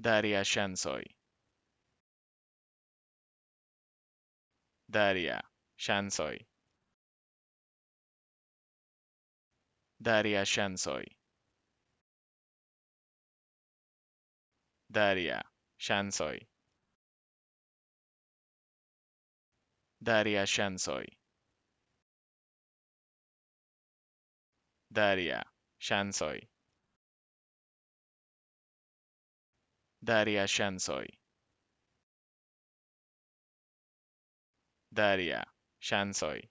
Daria Shansoi. Daria Shansoi. Daria Shansoi. Daria Shansoi. Daria Shansoi. Daria Shansoi. Daria Shensoy. Daria Shensoy.